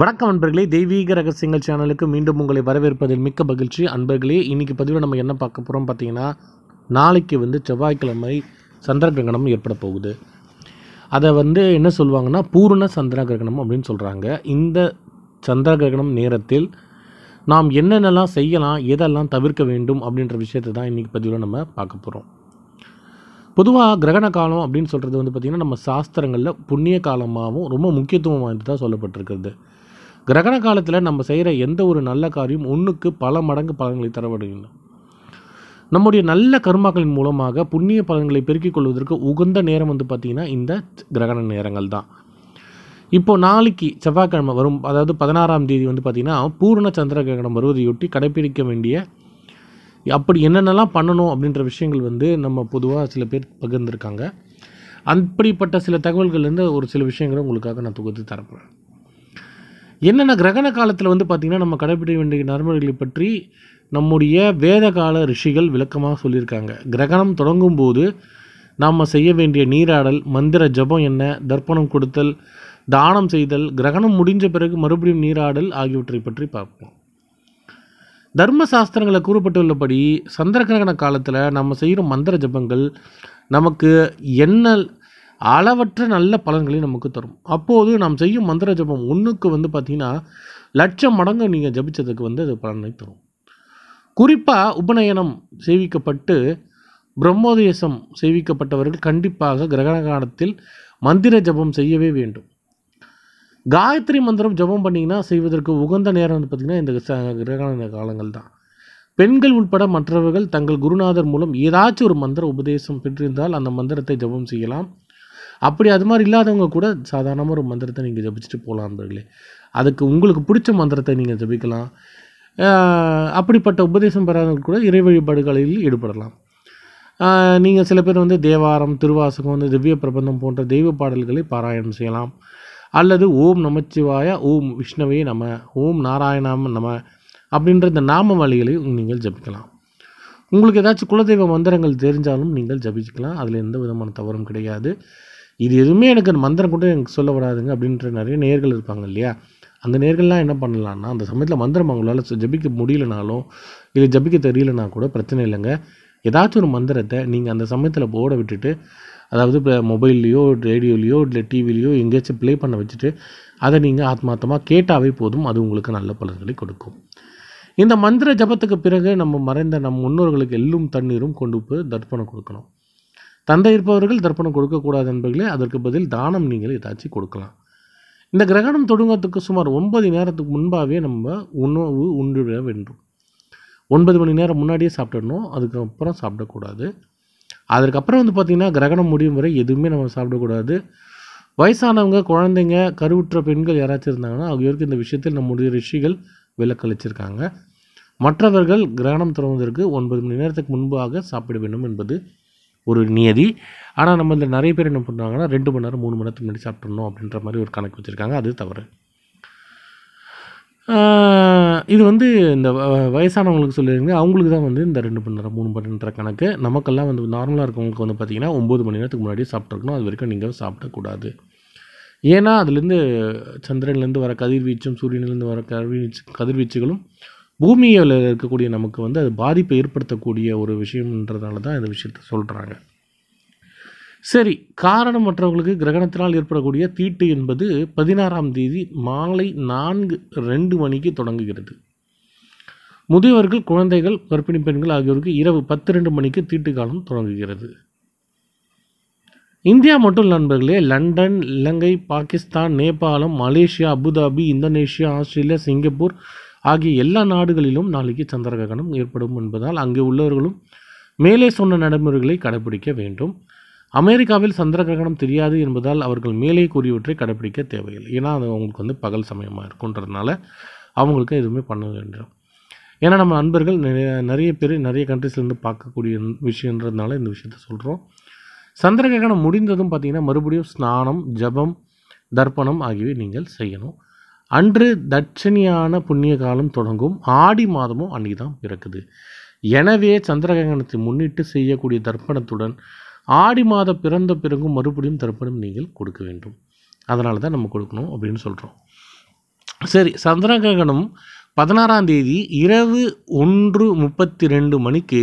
வணக்கம் அன்பர்களே தெய்வீக ரகசியங்கள் சேனலுக்கு மீண்டும் உங்களை வரவேற்பதில் மிக்க மகிழ்ச்சி அன்பர்களே இன்றைக்கி பதிவில் நம்ம என்ன பார்க்க போகிறோம் பார்த்தீங்கன்னா நாளைக்கு வந்து செவ்வாய்க்கிழமை சந்திர கிரகணம் ஏற்பட போகுது அதை வந்து என்ன சொல்லுவாங்கன்னா பூர்ண சந்திர கிரகணம் அப்படின்னு சொல்கிறாங்க இந்த சந்திர கிரகணம் நேரத்தில் நாம் என்னென்னலாம் செய்யலாம் எதெல்லாம் தவிர்க்க வேண்டும் அப்படின்ற விஷயத்தை தான் இன்றைக்கி பதிவில் நம்ம பார்க்க போகிறோம் பொதுவாக கிரகண காலம் அப்படின்னு சொல்கிறது வந்து பார்த்திங்கன்னா நம்ம சாஸ்திரங்களில் புண்ணிய காலமாகவும் ரொம்ப முக்கியத்துவம் தான் சொல்லப்பட்டிருக்கிறது கிரகண காலத்தில் நம்ம செய்கிற எந்த ஒரு நல்ல காரியம் ஒன்றுக்கு பல மடங்கு பலன்களை தர நம்முடைய நல்ல கருமாக்களின் மூலமாக புண்ணிய பலன்களை பெருக்கிக் கொள்வதற்கு உகந்த நேரம் வந்து பார்த்திங்கன்னா இந்த கிரகண நேரங்கள் தான் இப்போது நாளைக்கு செவ்வாய்க்கிழமை வரும் அதாவது பதினாறாம் தேதி வந்து பார்த்திங்கன்னா பூர்ண சந்திர கிரகணம் வருவதையொட்டி கடைபிடிக்க வேண்டிய அப்படி என்னென்னலாம் பண்ணணும் அப்படின்ற விஷயங்கள் வந்து நம்ம பொதுவாக சில பேர் பகிர்ந்துருக்காங்க அப்படிப்பட்ட சில தகவல்கள்லேருந்து ஒரு சில விஷயங்களை உங்களுக்காக நான் தொகுத்து தரப்போகிறேன் என்னென்ன கிரகண காலத்தில் வந்து பார்த்திங்கன்னா நம்ம கடைபிடிக்க வேண்டிய நடைமுறைகளை பற்றி நம்முடைய வேத கால ரிஷிகள் விளக்கமாக சொல்லியிருக்காங்க கிரகணம் தொடங்கும் போது நாம் செய்ய வேண்டிய நீராடல் மந்திர ஜபம் என்ன தர்ப்பணம் கொடுத்தல் தானம் செய்தல் கிரகணம் முடிஞ்ச பிறகு மறுபடியும் நீராடல் ஆகியவற்றை பற்றி பார்ப்போம் தர்ம சாஸ்திரங்களை கூறப்பட்டுள்ளபடி சந்திர கிரகண காலத்தில் நம்ம செய்கிற மந்திர ஜபங்கள் நமக்கு என்ன அளவற்ற நல்ல பலன்களை நமக்கு தரும் அப்போது நாம் செய்யும் மந்திர ஜபம் ஒன்றுக்கு வந்து பார்த்திங்கன்னா லட்சம் மடங்கு நீங்கள் ஜபித்ததுக்கு வந்து அது பலனை தரும் குறிப்பாக உபநயனம் சேவிக்கப்பட்டு பிரம்மோதேசம் சேவிக்கப்பட்டவர்கள் கண்டிப்பாக கிரகண காலத்தில் மந்திர ஜபம் செய்யவே வேண்டும் காயத்ரி மந்திரம் ஜபம் பண்ணிங்கன்னா செய்வதற்கு உகந்த நேரம் வந்து பார்த்திங்கன்னா இந்த கிரகண காலங்கள் தான் பெண்கள் உட்பட மற்றவர்கள் தங்கள் குருநாதர் மூலம் ஏதாச்சும் ஒரு மந்திர உபதேசம் பெற்றிருந்தால் அந்த மந்திரத்தை ஜபம் செய்யலாம் அப்படி அது மாதிரி இல்லாதவங்க கூட சாதாரணமாக ஒரு மந்திரத்தை நீங்கள் ஜபிச்சுட்டு போகலாம் நண்பர்களே அதுக்கு உங்களுக்கு பிடிச்ச மந்திரத்தை நீங்கள் ஜபிக்கலாம் அப்படிப்பட்ட உபதேசம் பெறாதவங்க கூட இறை வழிபாடுகளில் ஈடுபடலாம் நீங்கள் சில பேர் வந்து தேவாரம் திருவாசகம் வந்து திவ்ய பிரபந்தம் போன்ற தெய்வ பாடல்களை பாராயணம் செய்யலாம் அல்லது ஓம் நமச்சிவாய ஓம் விஷ்ணவே நம ஓம் நாராயணாம நம அப்படின்ற இந்த நாம வழிகளை நீங்கள் ஜபிக்கலாம் உங்களுக்கு ஏதாச்சும் குலதெய்வ மந்திரங்கள் தெரிஞ்சாலும் நீங்கள் ஜபிச்சுக்கலாம் அதில் எந்த விதமான தவறும் கிடையாது இது எதுவுமே எனக்கு அந்த மந்திரம் கூட எனக்கு சொல்ல வராதுங்க அப்படின்ற நிறைய நேர்கள் இருப்பாங்க இல்லையா அந்த நேர்கள்லாம் என்ன பண்ணலான்னா அந்த சமயத்தில் மந்திரம் அவங்களால ஜபிக்க முடியலனாலும் இல்லை ஜபிக்க தெரியலனா கூட பிரச்சனை இல்லைங்க ஏதாச்சும் ஒரு மந்திரத்தை நீங்கள் அந்த சமயத்தில் போட விட்டுட்டு அதாவது இப்போ மொபைல்லையோ ரேடியோலையோ இல்லை டிவிலையோ எங்கேயாச்சும் ப்ளே பண்ண வச்சுட்டு அதை நீங்கள் ஆத்மார்த்தமாக கேட்டாவே போதும் அது உங்களுக்கு நல்ல பலன்களை கொடுக்கும் இந்த மந்திர ஜபத்துக்கு பிறகு நம்ம மறைந்த நம் முன்னோர்களுக்கு எல்லும் தண்ணீரும் கொண்டு போய் தர்ப்பணம் கொடுக்கணும் தந்தை இருப்பவர்கள் தர்ப்பணம் கொடுக்கக்கூடாது என்பதிலே அதற்கு பதில் தானம் நீங்கள் ஏதாச்சும் கொடுக்கலாம் இந்த கிரகணம் தொடங்கத்துக்கு சுமார் ஒன்பது நேரத்துக்கு முன்பாகவே நம்ம உணவு உண்டுவிட வேண்டும் ஒன்பது மணி நேரம் முன்னாடியே சாப்பிடணும் அதுக்கப்புறம் சாப்பிடக்கூடாது அதுக்கப்புறம் வந்து பார்த்திங்கன்னா கிரகணம் முடியும் வரை எதுவுமே நம்ம சாப்பிடக்கூடாது வயசானவங்க குழந்தைங்க கருவுற்ற பெண்கள் யாராச்சும் இருந்தாங்கன்னா அவங்களுக்கு இந்த விஷயத்தில் நம்முடைய ரிஷிகள் விலக்களிச்சிருக்காங்க மற்றவர்கள் கிரகணம் தொடங்குவதற்கு ஒன்பது மணி நேரத்துக்கு முன்பாக சாப்பிட வேண்டும் என்பது ஒரு நியதி ஆனால் நம்ம இந்த நிறைய பேர் என்ன பண்ணுறாங்கன்னா ரெண்டு மணி நேரம் மூணு மணி நேரத்துக்கு முன்னாடி சாப்பிட்ணும் அப்படின்ற மாதிரி ஒரு கணக்கு வச்சுருக்காங்க அது தவறு இது வந்து இந்த வயசானவங்களுக்கு சொல்லிடுங்க அவங்களுக்கு தான் வந்து இந்த ரெண்டு மணி நேரம் மூணு மணி நேரம் கணக்கு நமக்கெல்லாம் வந்து நார்மலாக இருக்கவங்களுக்கு வந்து பார்த்திங்கன்னா ஒம்பது மணி நேரத்துக்கு முன்னாடி சாப்பிட்ருக்கணும் அது வரைக்கும் நீங்கள் சாப்பிடக்கூடாது ஏன்னா அதுலேருந்து சந்திரன்லேருந்து வர கதிர்வீச்சும் சூரியன்லேருந்து வர கதிர்வீச்சு கதிர்வீச்சுகளும் பூமியில் இருக்கக்கூடிய நமக்கு வந்து அது பாதிப்பை ஏற்படுத்தக்கூடிய ஒரு விஷயம்ன்றதால தான் இந்த விஷயத்த சொல்கிறாங்க சரி காரணம் மற்றவர்களுக்கு கிரகணத்தினால் ஏற்படக்கூடிய தீட்டு என்பது பதினாறாம் தேதி மாலை நான்கு ரெண்டு மணிக்கு தொடங்குகிறது முதியவர்கள் குழந்தைகள் கர்ப்பிணி பெண்கள் ஆகியோருக்கு இரவு பத்து ரெண்டு மணிக்கு தீட்டு காலம் தொடங்குகிறது இந்தியா மட்டும் நண்பர்களே London Ilangai Pakistan Nepalam Malaysia Abu Dhabi Indonesia Australia Singapore ஆகிய எல்லா நாடுகளிலும் நாளைக்கு சந்திர கிரகணம் ஏற்படும் என்பதால் அங்கே உள்ளவர்களும் மேலே சொன்ன நடைமுறைகளை கடைபிடிக்க வேண்டும் அமெரிக்காவில் சந்திர கிரகணம் தெரியாது என்பதால் அவர்கள் மேலே கூறியவற்றை கடைபிடிக்க தேவையில்லை ஏன்னா அது அவங்களுக்கு வந்து பகல் சமயமாக இருக்குன்றதுனால அவங்களுக்கு எதுவுமே பண்ண வேண்டும் ஏன்னா நம்ம நண்பர்கள் நிறைய நிறைய பேர் நிறைய கண்ட்ரிஸ்லேருந்து பார்க்கக்கூடிய விஷயன்றதுனால இந்த விஷயத்த சொல்கிறோம் சந்திர கிரகணம் முடிந்ததும் பார்த்திங்கன்னா மறுபடியும் ஸ்நானம் ஜபம் தர்ப்பணம் ஆகியவை நீங்கள் செய்யணும் அன்று தட்சணியான புண்ணிய காலம் தொடங்கும் ஆடி மாதமும் அன்னைக்கு தான் பிறக்குது எனவே சந்திரகிரகணத்தை முன்னிட்டு செய்யக்கூடிய தர்ப்பணத்துடன் ஆடி மாத பிறந்த பிறகும் மறுபடியும் தர்ப்பணம் நீங்கள் கொடுக்க வேண்டும் அதனால தான் நம்ம கொடுக்கணும் அப்படின்னு சொல்கிறோம் சரி சந்திரகிரகணம் பதினாறாம் தேதி இரவு ஒன்று முப்பத்தி ரெண்டு மணிக்கு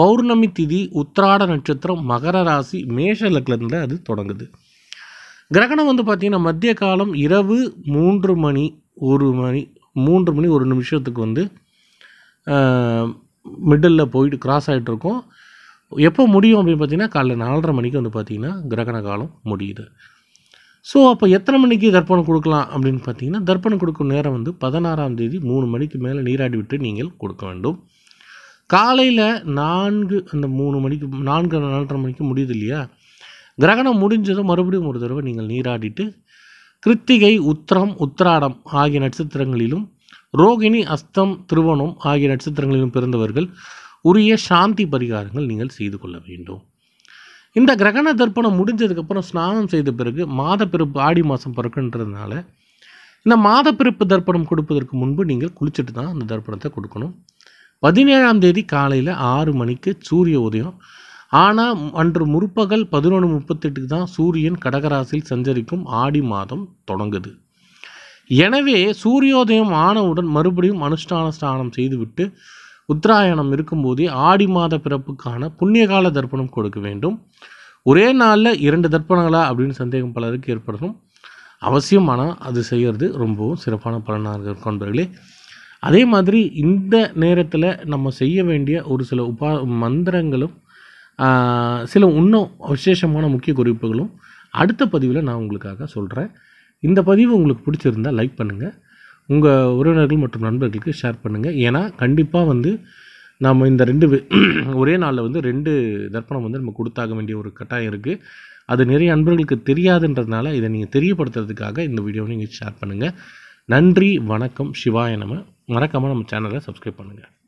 பௌர்ணமி திதி உத்திராட நட்சத்திரம் மகர ராசி மேஷ லக்னத்தில் அது தொடங்குது கிரகணம் வந்து பார்த்திங்கன்னா மத்திய காலம் இரவு மூன்று மணி ஒரு மணி மூன்று மணி ஒரு நிமிஷத்துக்கு வந்து மிடிலில் போயிட்டு கிராஸ் ஆகிட்ருக்கோம் எப்போ முடியும் அப்படின்னு பார்த்தீங்கன்னா காலைல நாலரை மணிக்கு வந்து பார்த்திங்கன்னா கிரகண காலம் முடியுது ஸோ அப்போ எத்தனை மணிக்கு தர்ப்பணம் கொடுக்கலாம் அப்படின்னு பார்த்தீங்கன்னா தர்ப்பணம் கொடுக்கும் நேரம் வந்து பதினாறாம் தேதி மூணு மணிக்கு மேலே நீராடி விட்டு நீங்கள் கொடுக்க வேண்டும் காலையில் நான்கு அந்த மூணு மணிக்கு நான்கு நாலரை மணிக்கு முடியுது இல்லையா கிரகணம் முடிஞ்சதும் மறுபடியும் ஒரு தடவை நீங்கள் நீராடிட்டு கிருத்திகை உத்திரம் உத்திராடம் ஆகிய நட்சத்திரங்களிலும் ரோகிணி அஸ்தம் திருவணம் ஆகிய நட்சத்திரங்களிலும் பிறந்தவர்கள் உரிய சாந்தி பரிகாரங்கள் நீங்கள் செய்து கொள்ள வேண்டும் இந்த கிரகண தர்ப்பணம் முடிஞ்சதுக்கப்புறம் ஸ்நானம் செய்த பிறகு மாதப்பிறப்பு ஆடி மாதம் பிறக்குன்றதுனால இந்த மாதப்பிறப்பு தர்ப்பணம் கொடுப்பதற்கு முன்பு நீங்கள் குளிச்சுட்டு தான் அந்த தர்ப்பணத்தை கொடுக்கணும் பதினேழாம் தேதி காலையில் ஆறு மணிக்கு சூரிய உதயம் ஆனால் அன்று முற்பகல் பதினொன்று முப்பத்தெட்டுக்கு தான் சூரியன் கடகராசியில் சஞ்சரிக்கும் ஆடி மாதம் தொடங்குது எனவே சூரியோதயம் ஆனவுடன் மறுபடியும் அனுஷ்டான ஸ்நானம் செய்துவிட்டு உத்தராயணம் இருக்கும்போதே ஆடி மாத பிறப்புக்கான புண்ணியகால தர்ப்பணம் கொடுக்க வேண்டும் ஒரே நாளில் இரண்டு தர்ப்பணங்களா அப்படின்னு சந்தேகம் பலருக்கு ஏற்படணும் அவசியமான அது செய்கிறது ரொம்பவும் சிறப்பான பலனாக இருக்கும் அதே மாதிரி இந்த நேரத்தில் நம்ம செய்ய வேண்டிய ஒரு சில உபா மந்திரங்களும் சில இன்னும் விசேஷமான முக்கிய குறிப்புகளும் அடுத்த பதிவில் நான் உங்களுக்காக சொல்கிறேன் இந்த பதிவு உங்களுக்கு பிடிச்சிருந்தால் லைக் பண்ணுங்கள் உங்கள் உறவினர்கள் மற்றும் நண்பர்களுக்கு ஷேர் பண்ணுங்கள் ஏன்னா கண்டிப்பாக வந்து நம்ம இந்த ரெண்டு ஒரே நாளில் வந்து ரெண்டு தர்ப்பணம் வந்து நம்ம கொடுத்தாக வேண்டிய ஒரு கட்டாயம் இருக்குது அது நிறைய அன்பர்களுக்கு தெரியாதுன்றதுனால இதை நீங்கள் தெரியப்படுத்துறதுக்காக இந்த வீடியோவை நீங்கள் ஷேர் பண்ணுங்கள் நன்றி வணக்கம் சிவாய நம்ம மறக்காமல் நம்ம சேனலை சப்ஸ்கிரைப் பண்ணுங்கள்